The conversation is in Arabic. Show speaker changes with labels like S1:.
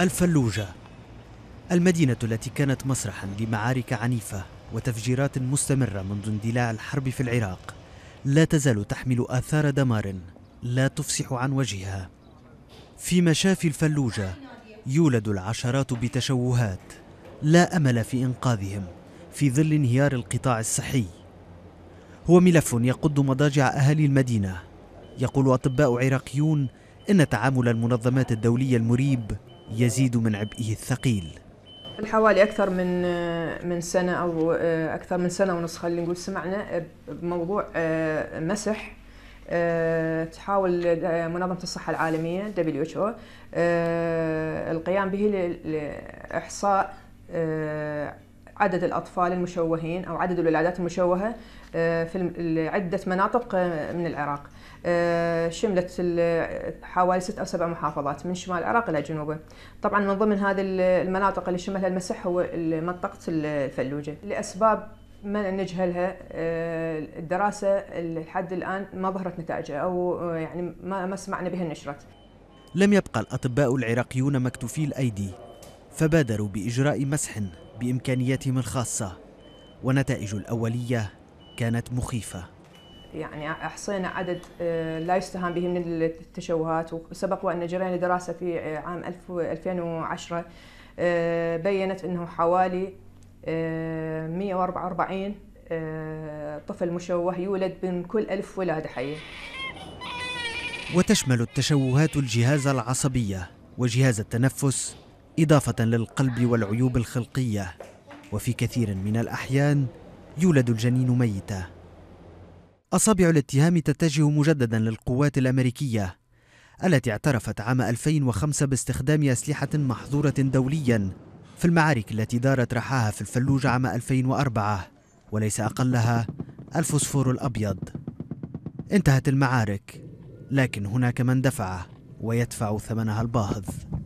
S1: الفلوجة المدينة التي كانت مسرحا لمعارك عنيفة وتفجيرات مستمرة منذ اندلاع الحرب في العراق لا تزال تحمل آثار دمار لا تفصح عن وجهها في مشافي الفلوجة يولد العشرات بتشوهات لا أمل في إنقاذهم في ظل انهيار القطاع الصحي هو ملف يقض مضاجع أهالي المدينة يقول أطباء عراقيون إن تعامل المنظمات الدولية المريب يزيد من عبئه الثقيل
S2: حوالي أكثر من من سنة أو أكثر من سنة ونص خلينا نقول سمعنا بموضوع مسح تحاول منظمة الصحة العالمية WHO القيام به لإحصاء عدد الأطفال المشوهين أو عدد الولادات المشوهة آه، في عدة مناطق آه، من العراق آه، شملت حوالي ست أو سبع محافظات من شمال العراق إلى جنوبه طبعا من ضمن هذه المناطق اللي شملها المسح هو منطقة الفلوجة لأسباب ما نجهلها الدراسة لحد الآن ما ظهرت نتائجها أو يعني ما سمعنا بها نشرت
S1: لم يبقى الأطباء العراقيون مكتوفي الأيدي فبادروا بإجراء مسح بإمكانياتهم الخاصة ونتائج الأولية كانت مخيفة
S2: يعني احصينا عدد آه، لا يستهان به من التشوهات وسبق وان جرينا دراسه في آه، عام 2010 آه، بينت انه حوالي 144 طفل مشوه يولد من كل ألف ولادة حية
S1: وتشمل التشوهات الجهاز العصبية وجهاز التنفس إضافة للقلب والعيوب الخلقية وفي كثير من الأحيان يولد الجنين ميتا أصابع الاتهام تتجه مجددا للقوات الأمريكية التي اعترفت عام 2005 باستخدام أسلحة محظورة دوليا في المعارك التي دارت رحاها في الفلوج عام 2004 وليس أقلها الفوسفور الأبيض انتهت المعارك لكن هناك من دفع ويدفع ثمنها الباهظ